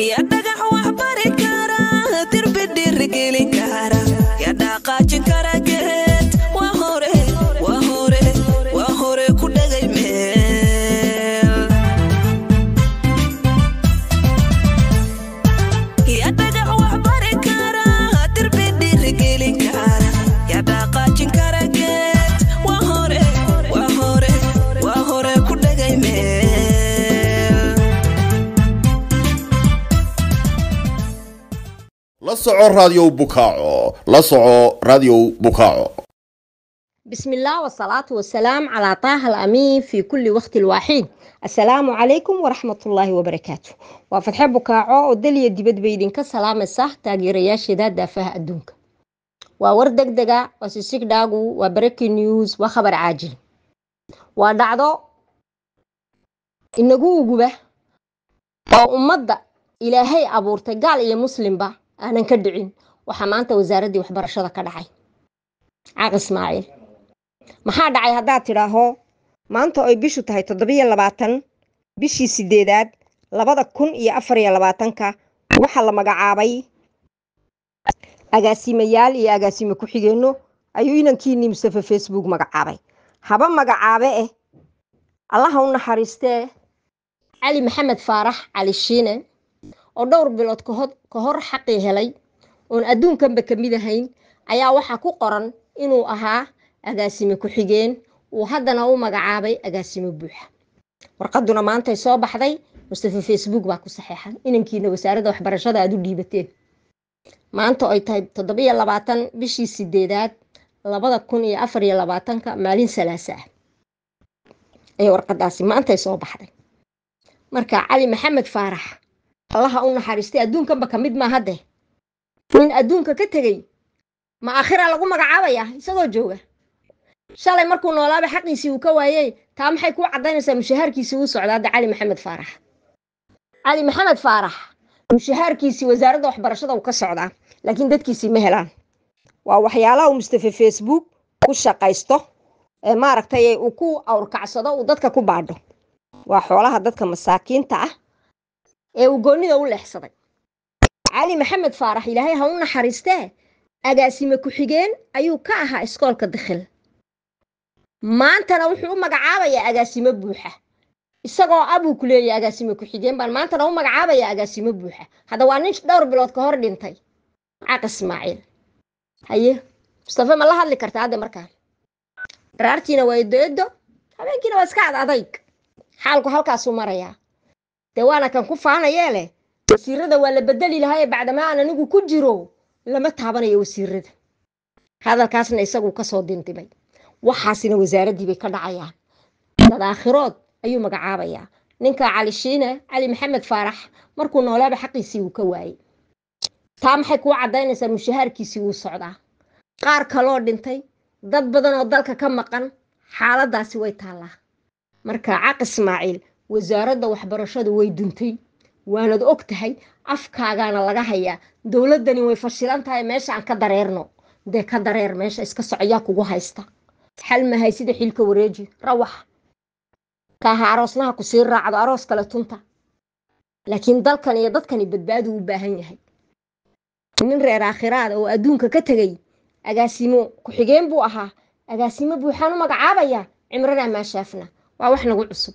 iyo dhagax waxbari kara dirbi dhiirigelin kara soco raadiow bukaaco la soco raadiow bukaaco بسم الله والصلاة والسلام على طه الأمين في كل وقت واحد السلام عليكم ورحمة الله وبركاته وفتح بكاعو ودلية ديبت بيدين كسلام السح تاقير ياشدة دافها الدنك ووردك دقا وسيسيك داقو وبريكي نيوز وخبر عاجل ودعضو إنقو قبه وأمد إلهي أبورتقال إلى مسلم با aanan ka dhicin waxaa maanta wasaaraddii waxbarashada ka dhacay caaq ismaaciil maxaa dhacay haddaad tidhaaho maanta ay bishu tahay toddobiyo labaatan bishii siddeedaad labada kun iyo afar iyo labaatanka waxaa la magacaabay agaasimayaal iyo agaasimo ku-xigeenno ayuu inankiinii mustafa facebook magacaabay haba magacaabe eh allaha u naxariistee cali maxamed faarax cali shiine oo dhowr bilood ka hor xaqii helay oon adduunkanba ka mid ahayn ayaa waxaa ku qoran inuu ahaa agaasime ku-xigeen uu haddana u magacaabay agaasime buuxa warqaduna maantay soo baxday mustafa facebook baa ku saxeexan inankiina wasaaradda waxbarashada aad u dhiibateen maanta ay tahay toddobiyo labaatan bishii sideedaad labada kun iyo afar labaatanka maalin salaasa ah ee warqadaasi maantay soo baxday marka cali maxamed faarax allaha u naxariistay adduunkanba kamid mid maaha dee nin adduunka ka tegey ma aakhira lagu magacaabaya isagoo jooga shalay markuu noolaaba xaqiisii uu ka waayey taa maxay ku cadaynaysaa mushahaarkiisii uu socda hadda cali maxamed faarax cali maxamed faarax mushahaarkiisii wasaaradda waxbarashada uu ka socdaa laakiin dadkiisii ma helaan waa waxyaalaha uu mustafe facebook ku shaqaysto ee maaragtay uu ku awrkacsado uu dadka ku baadho waa xoolaha dadka masaakiinta ah ee uu goonida u leexsaday cali maxamed faarax ilaahay ha u naxariistee agaasime ku-xigeen ayuu ka ahaa iskoolka dikhil maantana wuxuu u magacaabayaa agaasimo buuxa isagoo abuu ku leeyahy agaasime ku-xigeen baan maantana u magacaabayaa agaasimo buuxa hadda waa nin dhowr bilood ka hor dhintay caq ismaaciil haye mustafe ma la hadli kartaa adde markaa daraartiina waa edoedo habeenkiina waa iska ad adayg xaalku halkaasuu marayaa de waana kan ku faanayeele wasiirada waa la bedeli lahaye bacdamaa aan anigu ku jiro lama taabanayo wasiirada hadalkaasna isaguu kasoo dindimay waxaasina wasaaradiibay ka dhacayaan dad ayuu magacaabayaa ninka cali shiine cali maxamed faarax markuu noolaaba xaqiisii uu ka waayey taa maxay kuu cadaynaysaa mushahaarkiisii wuu socdaa qaar kaloo dhintay dad badan oo dalka ka maqan xaaladaasi way taallaa marka caq ismaaciil wasaaradda waxbarashadu way duntay waanad og tahay afkaagaana laga hayaa dowladdani way fashilan tahay meesha aan ka dareerno dee ka dareer meesha iska socyaa kugu haysta xal mahay sida xilka wareeji rawax kaaha aroosnaha kusii raacdo aroos kale tunta laakiin dalkan iyo dadkani badbaadu u baahan yahay nin reer aakhiraada oo adduunka ka tegay agaasimo ku-xigeen buu ahaa agaasimo buuxaan u magacaabayaa cimranaa maashaafna waa wax nagu cusub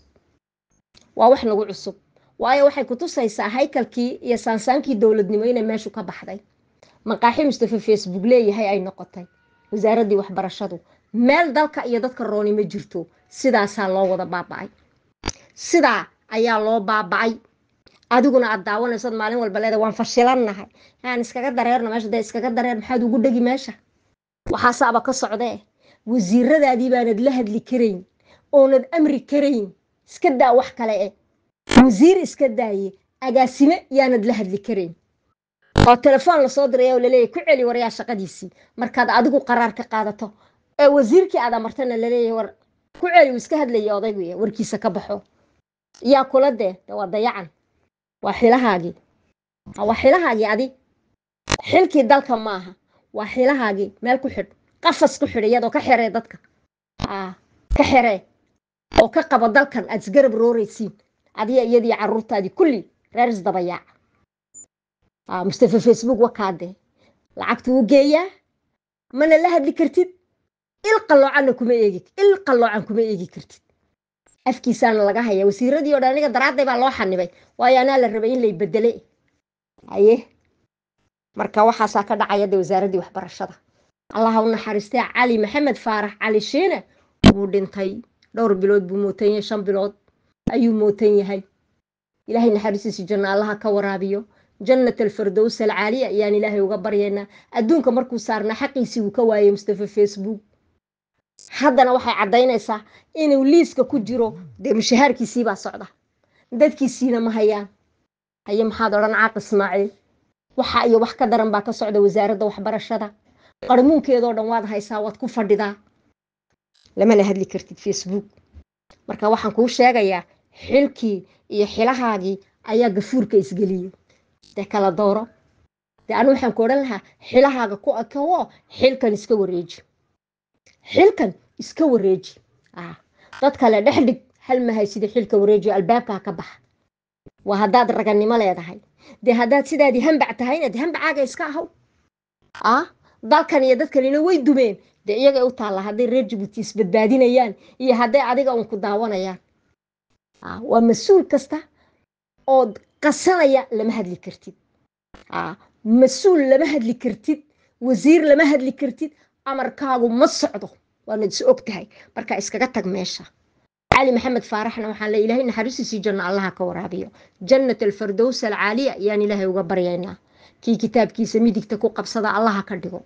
waa wax nagu cusub waayo waxay kutusaysaa haykalkii iyo saansaankii dowladnimo inay meeshu ka baxday maqaaxi mustafe facebook leeyahay ay noqotay wasaaradii waxbarashadu meel dalka iyo dadka rooni ma jirto sidaasaa loo wada baaba'ay sidaa ayaa loo baaba'ay adiguna aad daawanaysod maalin walba leeda waan fashilannahay aan iskaga dareerno meesha dee iskaga dareer maxaad ugu dhegi meesha waxaasaaba ka socdee wasiiradaadii baanad la hadli karayn oonad amri karayn iska daa wax kale eh wasiir iska daaye agaasime yaanad la hadli karayn oo telefoon lasoo diraya oo laleeyahy ku celi waryaa shaqadiisii markaad adigu qaraar ka qaadato ee wasiirkii aad amartana laleeyahy war ku celi uu iska hadlaya odaygu warkiisa ka baxo yaa kula dee waa dayacan waa xilahaagii waa xilahaagii adi xilkii dalka maaha waa xilahaagii meel ku xidh qafas ku xidh iyadoo ka xeree dadka ka xeree oo ka qaba dalkan aad isgarab rooreysiin adiga iyadii caruurtaadii kulli reer isdabayaaca ah, mustafa facebook wakaadee lacagtuu geeyaa mana la hadli kartid il qalloocanna kuma eegi il qalloocan kuma eegi kartid afkiisaana laga haya wasiiradii o dhan aniga daraaday baa loo xanibay waayo anaa la rabay in lay bedele aye marka waxaasaa ka dhacaya de wasaaraddii waxbarashada allaha u naxariistee cali maxamed faarax cali shiine wuu dhintay dhowr bilood buu mootan yahay shan bilood ayuu mootan yahay ilaahay naxariistiisa janna allaha ka waraabiyo jannat alfirdows alcaaliya ayaan ilaahay uga baryaynaa adduunka markuu saarnaa xaqiisii uu ka waayey mustafa facebook haddana waxay caddaynaysaa inuu liiska ku jiro dee mushahaarkiisiibaa socda dadkiisiina ma hayaan haye maxaad odhan caaq ismaaciil waxa iyo wax ka daran baa ka socda wasaaradda waxbarashada qarmuunkeedoo dhan waad haysaa waad ku fadhidaa lamana hadli kartid facebook marka waxaan kuu sheegayaa xilkii iyo xilahaagii ayaa gafuurka isgeliyey dee kala dooro dee anu waxaan ku odhan lahaa xilahaaga ku akawo xilkan iska wareeji xilkan iska wareeji dad kale dhex dhig hal mahay sida xilka wareejiyo albaabkaa ka baxa waa haddaad raganimo leedahay dee haddaad sidaadii hambac tahayna de hambacaaga iska ahaw dalkan iyo dadkanina way dumeen dee iyaga u taalla hadday reer jabuuti isbadbaadinayaan iyo hadday adiga uun ku daawanayaan ah, waa mas-uul kasta ood qasanaya lama hadli kartid ah, mas-uul lama hadli kartid wasiir lama hadli kartid amarkaagu ma socdo waana is og tahay markaa iskaga tag meesha cali maxamed faaraxna waxaan le ilaahay naxariistiisii janno allaha ka waraabiyo jannat alfardows alcaaliya yaan ilaahay uga baryaynaa kii kitaabkiisa midigta ku qabsada allaha ka dhigo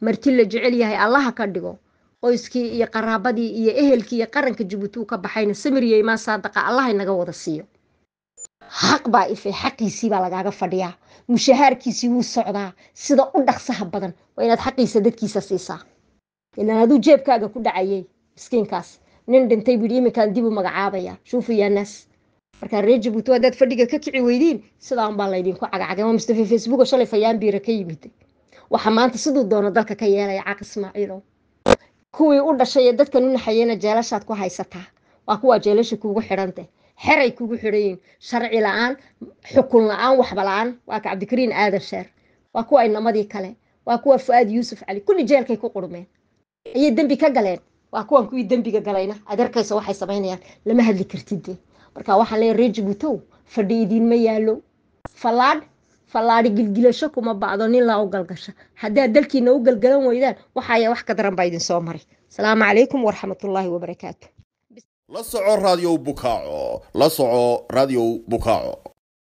marti la jecel yahay allaha ka dhigo qoyskii iyo qaraabadii iyo ehelkii iyo qaranka jabuuti uu ka baxayna samiriyey imaan saadaqa allaha naga wada siiyo xaq baa ife xaqiisii baa lagaaga fadhiyaa mushahaarkiisii wuu socdaa sida u dhaqsaha badan waa inaad xaqiisa dadkiisa siisaa ilaan jeebkaaga ku dhacayay miskiinkaas nin dhintay buu iminkaan dib u magacaabaya shuufu yaa naas reer jabuuti haddaad fadhiga ka kici weydiin sidaanbaa laydinku cagacagay waa mustafa facebooka shalay fayaan biira ka yimid waxaa maanta siduu doono dalka ka yeelaya caaq ismaaciilow kuwii u dhashay ee dadkan u jeelashaad ku haysataa waa kuwaa jeelasha kuugu xidhanteh xeray kugu xidhayiin sharci la-aan xukun la-aan waxba la-aan waa cabdikariin aadan sheer waa kuwa inamadii kale waa kuwa fu-aad yuusuf cali kulli jeelkay ku qurmeen ayay dembi ka galeen waa kuwan kuwii dembiga galayna aad arkaysa waxay samaynayaan lama hadli kartide marka waxaan leeya reer jabuutow fadhi idiinma yaalo fallaadh fallaadhi gilgilasho kuma bacdo ninlaa u galgasha haddaad dalkiina u galgalan weydaan waxaaya wax ka daran baa idin soo maray asalaamu calaykum waraxmatullaahi wabarakaatu la soco raadiow bukaaco la soco raadiow bukaaco